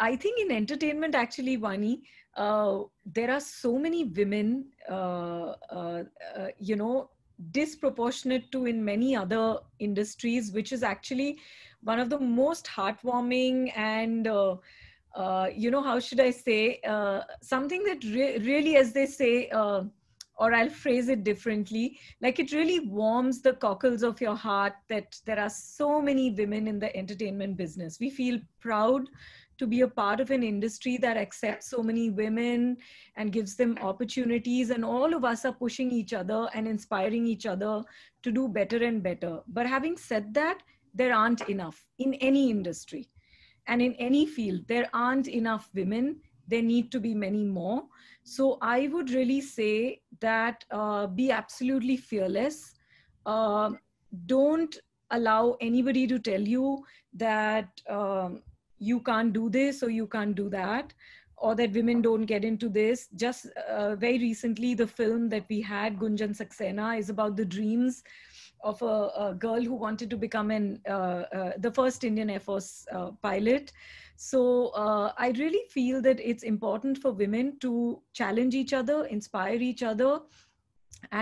I think in entertainment, actually, Vani, uh, there are so many women, uh, uh, uh, you know, disproportionate to in many other industries, which is actually one of the most heartwarming and, uh, uh, you know, how should I say, something that re- really, as they say, or I'll phrase it differently, like it really warms the cockles of your heart that there are so many women in the entertainment business. We feel proud to be a part of an industry that accepts so many women and gives them opportunities and all of us are pushing each other and inspiring each other to do better and better but having said that there aren't enough in any industry and in any field there aren't enough women there need to be many more so i would really say that uh, be absolutely fearless uh, don't allow anybody to tell you that um, you can't do this or you can't do that or that women don't get into this just uh, very recently the film that we had gunjan saxena is about the dreams of a, a girl who wanted to become an uh, uh, the first indian air force uh, pilot so uh, i really feel that it's important for women to challenge each other inspire each other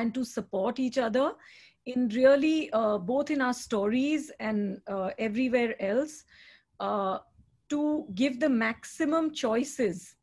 and to support each other in really uh, both in our stories and uh, everywhere else uh, to give the maximum choices